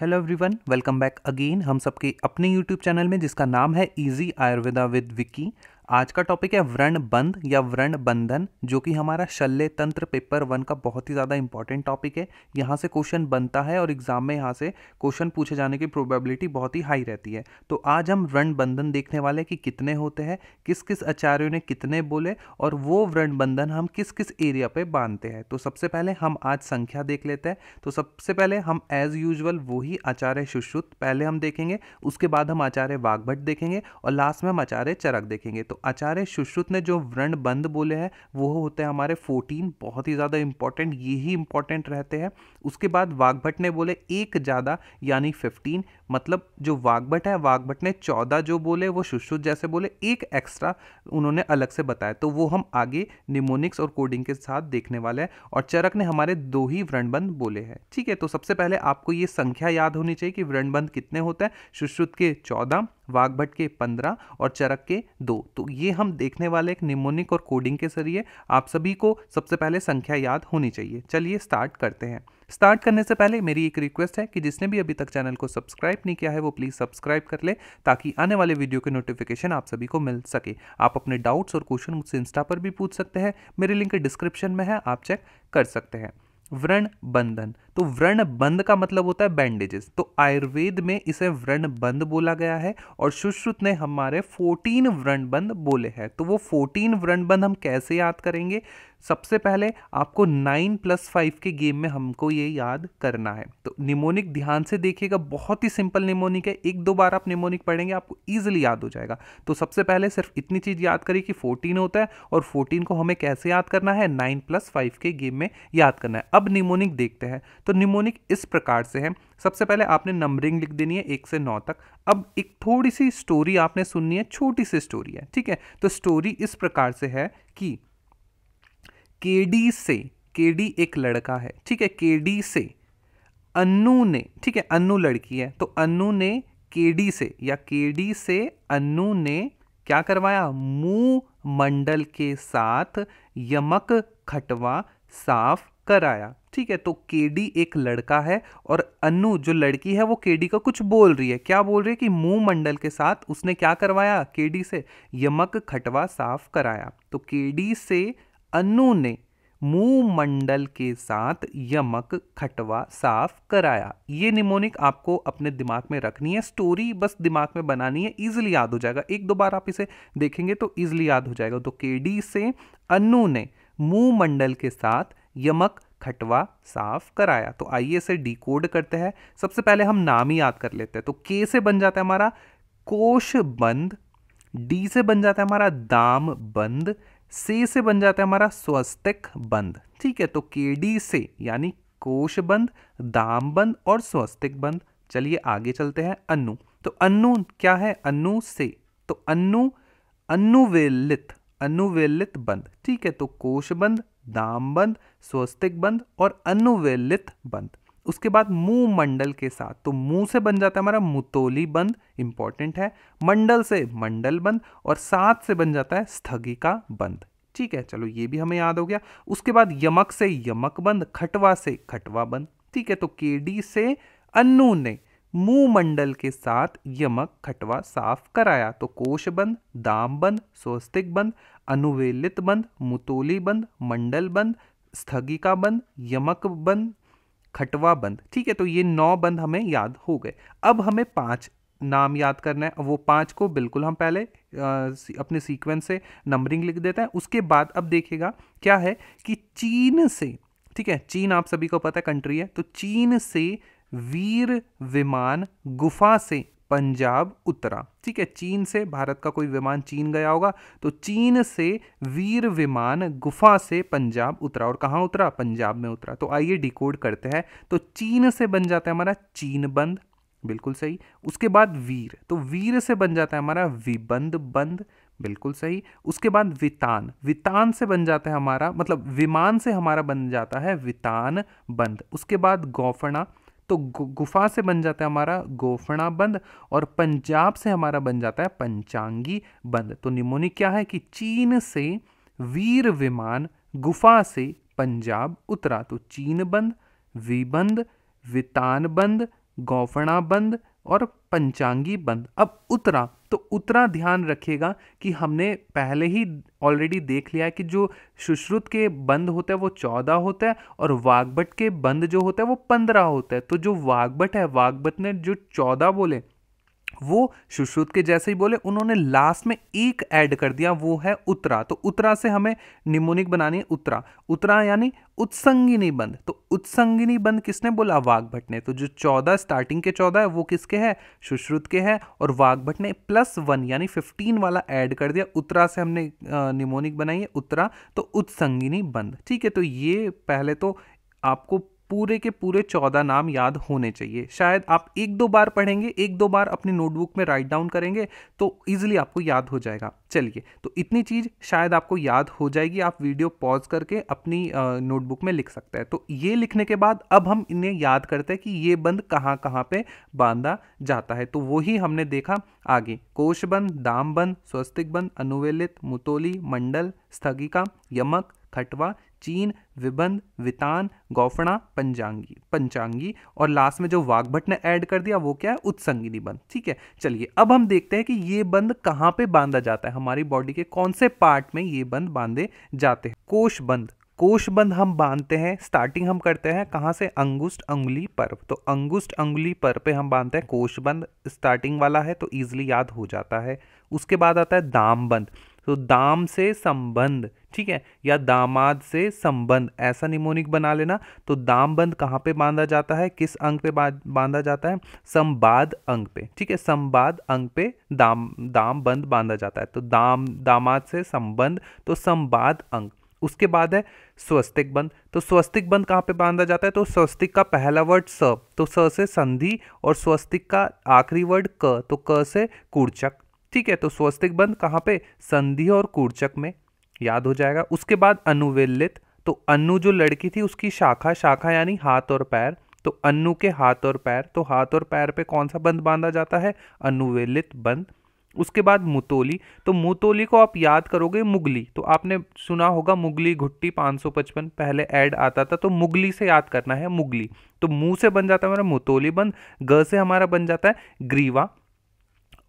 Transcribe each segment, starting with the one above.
hello everyone welcome back again हम सबके अपने यूट्यूब चैनल में जिसका नाम है इजी आयुर्वेदा विद विकी आज का टॉपिक है व्रण बंद या व्रण बंधन जो कि हमारा शल्य तंत्र पेपर वन का बहुत ही ज़्यादा इंपॉर्टेंट टॉपिक है यहाँ से क्वेश्चन बनता है और एग्जाम में यहाँ से क्वेश्चन पूछे जाने की प्रोबेबिलिटी बहुत ही हाई रहती है तो आज हम व्रण बंधन देखने वाले हैं कि कितने होते हैं किस किस आचार्यों ने कितने बोले और वो व्रण बंधन हम किस किस एरिया पर बांधते हैं तो सबसे पहले हम आज संख्या देख लेते हैं तो सबसे पहले हम एज यूजल वही आचार्य सुश्रुत पहले हम देखेंगे उसके बाद हम आचार्य वाघभट देखेंगे और लास्ट में हम आचार्य चरक देखेंगे तो आचार्य सुश्रुत ने जो व्रण बंद बोले हैं वो होते हैं हमारे फोर्टीन बहुत ही ज़्यादा इंपॉर्टेंट ये ही इंपॉर्टेंट रहते हैं उसके बाद वाघभट ने बोले एक ज़्यादा यानी फिफ्टीन मतलब जो वागभट है वागभट ने चौदह जो बोले वो शुश्रुत जैसे बोले एक एक्स्ट्रा उन्होंने अलग से बताया तो वो हम आगे निमोनिक्स और कोडिंग के साथ देखने वाले हैं और चरक ने हमारे दो ही व्रणबंध बोले हैं ठीक है तो सबसे पहले आपको ये संख्या याद होनी चाहिए कि व्रणबंध कितने होते हैं सुश्रुत के चौदह वाघभट के पंद्रह और चरक के दो तो ये हम देखने वाले एक निमोनिक और कोडिंग के जरिए आप सभी को सबसे पहले संख्या याद होनी चाहिए चलिए स्टार्ट करते हैं स्टार्ट करने से पहले मेरी एक रिक्वेस्ट है कि जिसने भी अभी तक चैनल को सब्सक्राइब नहीं किया है वो प्लीज़ सब्सक्राइब कर ले ताकि आने वाले वीडियो के नोटिफिकेशन आप सभी को मिल सके आप अपने डाउट्स और क्वेश्चन मुझसे इंस्टा पर भी पूछ सकते हैं मेरे लिंक डिस्क्रिप्शन में है आप चेक कर सकते हैं व्रण बंधन तो व्रण बंद का मतलब होता है बैंडेजेस तो आयुर्वेद में इसे व्रण बंद बोला गया है और सुश्रुत ने हमारे 14 व्रण बंद बोले हैं तो वो 14 व्रण बंद हम कैसे याद करेंगे सबसे पहले आपको नाइन प्लस फाइव के गेम में हमको ये याद करना है तो निमोनिक ध्यान से देखिएगा बहुत ही सिंपल निमोनिक है एक दो बार आप निमोनिक पढ़ेंगे आपको ईजिली याद हो जाएगा तो सबसे पहले सिर्फ इतनी चीज़ याद करिए कि फोर्टीन होता है और फोर्टीन को हमें कैसे याद करना है नाइन प्लस फाइव के गेम में याद करना है अब निमोनिक देखते हैं तो निमोनिक इस प्रकार से है सबसे पहले आपने नंबरिंग लिख देनी है एक से नौ तक अब एक थोड़ी सी स्टोरी आपने सुननी है छोटी सी स्टोरी है ठीक है तो स्टोरी इस प्रकार से है कि केडी से केडी एक लड़का है ठीक है केडी से अन्नु ने ठीक है अनु लड़की है तो अन्नु ने केडी से या केडी से अन्नु ने क्या करवाया मुंह मंडल के साथ यमक खटवा साफ कराया ठीक है तो केडी एक लड़का है और अनु जो लड़की है वो केडी का कुछ बोल रही है क्या बोल रही है कि मुंह मंडल के साथ उसने क्या करवाया केडी से यमक खटवा साफ कराया तो केडी से अनु ने मुंह मंडल के साथ यमक खटवा साफ कराया ये निमोनिक आपको अपने दिमाग में रखनी है स्टोरी बस दिमाग में बनानी है इजिली याद हो जाएगा एक दो बार आप इसे देखेंगे तो इजिली याद हो जाएगा तो केडी से अनु ने मुंह मंडल के साथ यमक खटवा साफ कराया तो आइए इसे डिकोड करते हैं सबसे पहले हम नाम ही याद कर लेते हैं तो के से बन जाता है हमारा कोश बंद डी से बन जाता है हमारा दाम बंद से से बन जाता है हमारा स्वस्तिक तो तो तो बंद ठीक है तो के डी से यानी कोश बंद दाम बंद और स्वस्तिक बंद चलिए आगे चलते हैं अन्नु तो अन्नु क्या है अन्नु से तो अन्नु अनुवेलित अनुवेलित बंद ठीक है तो कोश बंद दामबंद स्वस्तिक बंद और अनुवेलित बंद उसके बाद मुंह मंडल के साथ तो मुंह से बन जाता है हमारा मुतोली बंद इंपॉर्टेंट है मंडल से मंडल बंद और साथ से बन जाता है स्थगिका बंद ठीक है चलो ये भी हमें याद हो गया उसके बाद यमक से यमक बंद खटवा से खटवा बंद ठीक है तो केडी से अनु ने मुमंडल के साथ यमक खटवा साफ कराया तो कोश बंद दाम बंद स्वस्तिक बंद अनुवेलित बंद मुतोली बंद मंडल बंद स्थगिका बंद यमक बंद खटवा बंद ठीक है तो ये नौ बंद हमें याद हो गए अब हमें पांच नाम याद करना है वो पांच को बिल्कुल हम पहले अपने सीक्वेंस से नंबरिंग लिख देते हैं उसके बाद अब देखेगा क्या है कि चीन से ठीक है चीन आप सभी को पता है कंट्री है तो चीन से वीर विमान गुफा से पंजाब उतरा ठीक है चीन से भारत का कोई विमान चीन गया होगा तो चीन से वीर विमान गुफा से पंजाब उतरा और कहाँ उतरा पंजाब में उतरा तो आइए डिकोड करते हैं तो चीन से बन जाता है हमारा चीन बंद बिल्कुल सही उसके बाद वीर तो वीर से बन जाता है हमारा विबंद बंद बिल्कुल सही उसके बाद वितान वितान से बन जाता है हमारा मतलब विमान से हमारा बन जाता है वितान बंद उसके बाद गौफणा तो गुफा से बन जाता है हमारा गोफणा बंद और पंजाब से हमारा बन जाता है पंचांगी बंद तो निमोनिक क्या है कि चीन से वीर विमान गुफा से पंजाब उतरा तो चीन बंद विबंद वितान बंद गौफणा बंद और पंचांगी बंद अब उतरा तो उतरा ध्यान रखिएगा कि हमने पहले ही ऑलरेडी देख लिया है कि जो सुश्रुत के बंद होता है वो चौदह होता है और वागबट के बंद जो होता है वो पंद्रह होता है तो जो वागबट है वागबट ने जो चौदह बोले वो सुश्रुत के जैसे ही बोले उन्होंने लास्ट में एक ऐड कर दिया वो है उतरा तो उतरा से हमें निमोनिक बनानी है उतरा उतरा यानी उत्संगिनी बंद तो उत्संगिनी बंद किसने बोला वाघभट ने तो जो चौदह स्टार्टिंग के चौदह है वो किसके हैं सुश्रुत के है और वाघभट ने प्लस वन यानी फिफ्टीन वाला ऐड कर दिया उत्तरा से हमने निमोनिक बनाई है उत्तरा तो उत्संगिनी बंद ठीक है तो ये पहले तो आपको पूरे के पूरे चौदह नाम याद होने चाहिए शायद आप एक दो बार पढ़ेंगे एक दो बार अपनी नोटबुक में राइट डाउन करेंगे तो ईजिली आपको याद हो जाएगा चलिए तो इतनी चीज़ शायद आपको याद हो जाएगी आप वीडियो पॉज करके अपनी नोटबुक में लिख सकते हैं तो ये लिखने के बाद अब हम इन्हें याद करते हैं कि ये बंद कहाँ कहाँ पे बांधा जाता है तो वही हमने देखा आगे कोशबंद दामबंद स्वस्तिक बंद अनुवेलित मुतोली मंडल स्थगिका यमक खटवा चीन विबंध वितान गौफणा पंचांगी पंचांगी और लास्ट में जो वाघभट ने ऐड कर दिया वो क्या है उत्संगी निबंध ठीक है चलिए अब हम देखते हैं कि ये बंद कहाँ पे बांधा जाता है हमारी बॉडी के कौन से पार्ट में ये बंद बांधे जाते हैं कोश बंद कोश बंद हम बांधते हैं स्टार्टिंग हम करते हैं कहाँ से अंगुष्ट अंगुली पर तो अंगुष्ट अंगुली पर पे हम बांधते हैं कोश बंद स्टार्टिंग वाला है तो ईजिली याद हो जाता है उसके बाद आता है दाम बंद तो दाम से संबंध ठीक है या दामाद से संबंध ऐसा निमोनिक बना लेना तो दाम बंद कहाँ पे बांधा जाता है किस अंग पे बांधा जाता है संवाद अंग पे ठीक है संवाद अंग पे दाम दाम बंद बांधा जाता है तो दाम दामाद से संबंध तो संवाद अंग उसके बाद है स्वस्तिक बंद तो स्वस्तिक बंद कहाँ पे बांधा जाता है तो स्वस्तिक का पहला वर्ड स तो स से संधि और स्वस्तिक का आखिरी वर्ड क तो क से कूर्चक ठीक है तो स्वस्तिक बंद कहाँ पे संधि और कूर्चक में याद हो जाएगा उसके बाद अनुवेलित तो अन्नु जो लड़की थी उसकी शाखा शाखा यानी हाथ और पैर तो अन्नु के हाथ और पैर तो हाथ और पैर पे कौन सा बंद बांधा जाता है अनुवेलित बंद उसके बाद मुतोली तो मुतोली को आप याद करोगे मुगली तो आपने सुना होगा मुगली घुट्टी 555 पहले ऐड आता था तो मुगली से याद करना है मुगली तो मुंह से बन जाता है हमारा मुतोली बंद ग से हमारा बन जाता है ग्रीवा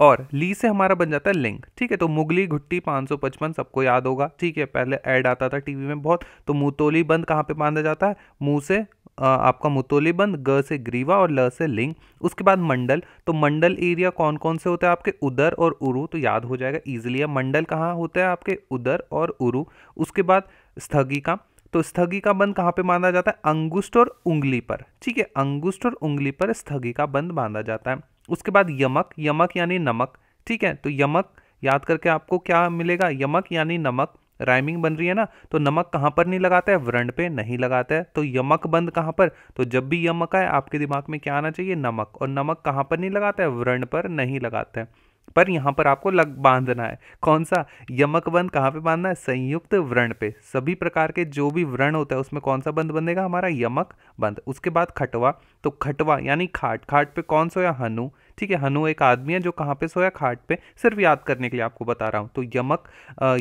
और ली से हमारा बन जाता है लिंग ठीक है तो मुगली घुट्टी 555 सबको याद होगा ठीक है पहले ऐड आता था टीवी में बहुत तो मुतोली बंद कहाँ पे बांधा जाता है मुंह से आपका मुतोली बंद ग से ग्रीवा और ल से लिंग उसके बाद मंडल तो मंडल एरिया कौन कौन से होते हैं आपके उदर और उरु तो याद हो जाएगा ईजिली मंडल कहाँ होते हैं आपके उदर और उरु उसके बाद स्थगी का तो स्थगी का बंद कहाँ पे बांधा जाता है अंगुष्ठ और उंगली पर ठीक है अंगुष्ठ और उंगली पर स्थगी का बंद बांधा जाता है उसके बाद यमक यमक यानी नमक ठीक है तो यमक याद करके आपको क्या मिलेगा यमक यानी नमक राइमिंग बन रही है ना तो नमक कहाँ पर नहीं लगाता है व्रण पे नहीं लगाता है तो यमक बंद कहाँ पर तो जब भी यमक आए आपके दिमाग में क्या आना चाहिए नमक और नमक कहाँ पर नहीं लगाता है व्रण पर नहीं लगाता है पर यहां पर आपको लग बांधना है कौन सा यमक बंध कहां पे बांधना है संयुक्त व्रण पे सभी प्रकार के जो भी व्रण होता है उसमें कौन सा बंध बंधेगा हमारा यमक बंध उसके बाद खटवा तो खटवा यानी खाट खाट पे कौन सोया हनु ठीक है हनु एक आदमी है जो कहां पे सोया खाट पे सिर्फ याद करने के लिए आपको बता रहा हूं तो यमक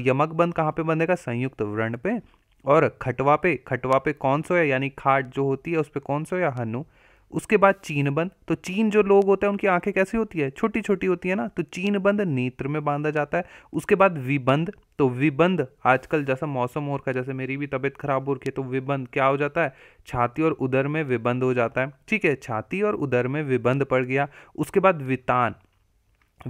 यमक बंध कहाँ पे बंधेगा संयुक्त व्रण पे और खटवा पे खटवा पे कौन सोया यानी खाट जो होती है उस पर कौन सोया हनु उसके बाद चीन बंद तो चीन जो लोग होते हैं उनकी आंखें कैसी होती है छोटी छोटी होती है ना तो चीन बंद नेत्र में बांधा जाता है उसके बाद विबंध तो विबंध आजकल जैसा मौसम और का जैसे मेरी भी तबीयत खराब हो रखी है तो विबंध क्या हो जाता है छाती और उदर में विबंध हो जाता है ठीक है छाती और उदर में विबंध पड़ गया उसके बाद वितान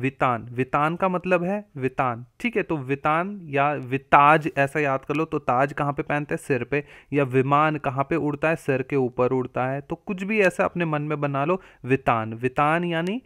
वितान वितान का मतलब है वितान ठीक है तो वितान या विताज ऐसा याद कर लो तो ताज कहाँ पे पहनते हैं सिर पे या विमान कहाँ पे उड़ता है सिर के ऊपर उड़ता है तो कुछ भी ऐसा अपने मन में बना लो वितान वितान यानी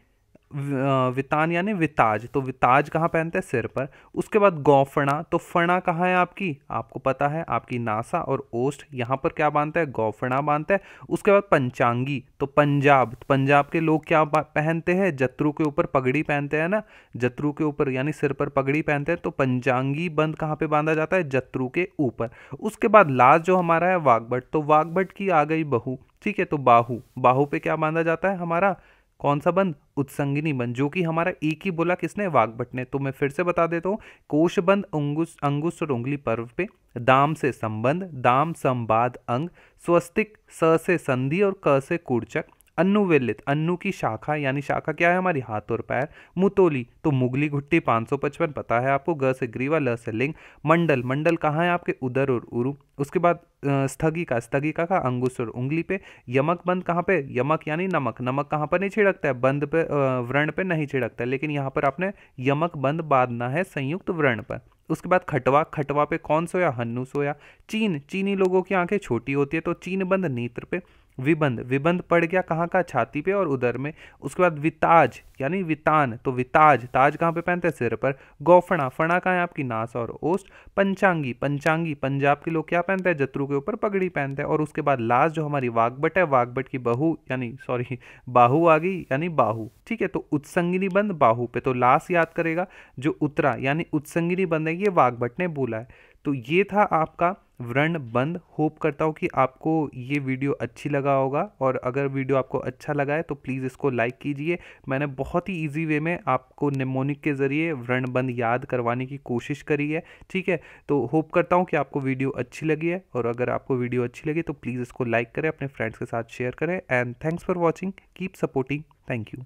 वितान यानी विताज तो विताज कहाँ पहनते हैं सिर पर उसके बाद गौफणा तो फणा कहाँ है आपकी आपको पता है आपकी नासा और ओस्ट यहाँ पर क्या बांधता है गौफणा बांधता है उसके बाद पंचांगी तो पंजाब पंजाब के लोग क्या पहनते हैं जत्रु के ऊपर पगड़ी पहनते हैं ना जत्रु के ऊपर यानी सिर पर पगड़ी पहनते हैं तो पंचांगी बंद कहाँ पर बांधा जाता है जत्रु के ऊपर उसके बाद लास्ट जो हमारा है वाघभट तो वाघभट की आ गई बहू ठीक है तो बाहू बाहू पे क्या बांधा जाता है हमारा कौन सा बंद उत्संगिनी बंद जो कि हमारा एक ही बोला किसने वागभट ने तो मैं फिर से बता देता हूँ कोशबंद अंगुश अंगुश और उंगली पर्व पे दाम से संबंध दाम संवाद अंग स्वस्तिक स से संधि और क से कूर्चक अनुवेलित अन्नु की शाखा यानी शाखा क्या है हमारी हाथ और पैर मुतोली तो मुगली घुट्टी 555 पता है आपको ग से ग्रीवा ल से लिंग मंडल मंडल कहाँ है आपके उदर और उरु उसके बाद स्थगिका स्थगिका का अंगुश और उंगली पे यमक बंद कहाँ पे यमक यानी नमक नमक कहाँ पर नहीं छिड़कता है बंद पे व्रण पे नहीं छिड़कता है लेकिन यहाँ पर आपने यमक बंद बांधना है संयुक्त व्रण पर उसके बाद खटवा खटवा पे कौन सोया हन्नू सोया चीन चीनी लोगों की आंखें छोटी होती है तो चीन बंद नेत्र पे विबंध विबंध पड़ गया कहाँ का छाती पे और उधर में उसके बाद विताज यानी वितान तो विताज ताज कहाँ पे पहनते हैं सिर पर गौफणा फणा कहाँ है आपकी नास और ओस्ट पंचांगी पंचांगी पंजाब के लोग क्या पहनते हैं जत्रु के ऊपर पगड़ी पहनते हैं और उसके बाद लास्ट जो हमारी वागबट है वागबट की बहू यानी सॉरी बाहू आ गई यानी बाहू ठीक है तो उत्संगिनी बंद बाहू पे तो लास्ट याद करेगा जो उतरा यानी उत्संगिनी बंद है ये वागभट ने बोला है तो ये था आपका व्रण बंद होप करता हूँ कि आपको ये वीडियो अच्छी लगा होगा और अगर वीडियो आपको अच्छा लगा है तो प्लीज़ इसको लाइक कीजिए मैंने बहुत ही ईजी वे में आपको निमोनिक के ज़रिए व्रण बंद याद करवाने की कोशिश करी है ठीक है तो होप करता हूँ कि आपको वीडियो अच्छी लगी है और अगर आपको वीडियो अच्छी लगी तो प्लीज़ इसको लाइक करें अपने फ्रेंड्स के साथ शेयर करें and thanks for watching keep supporting thank you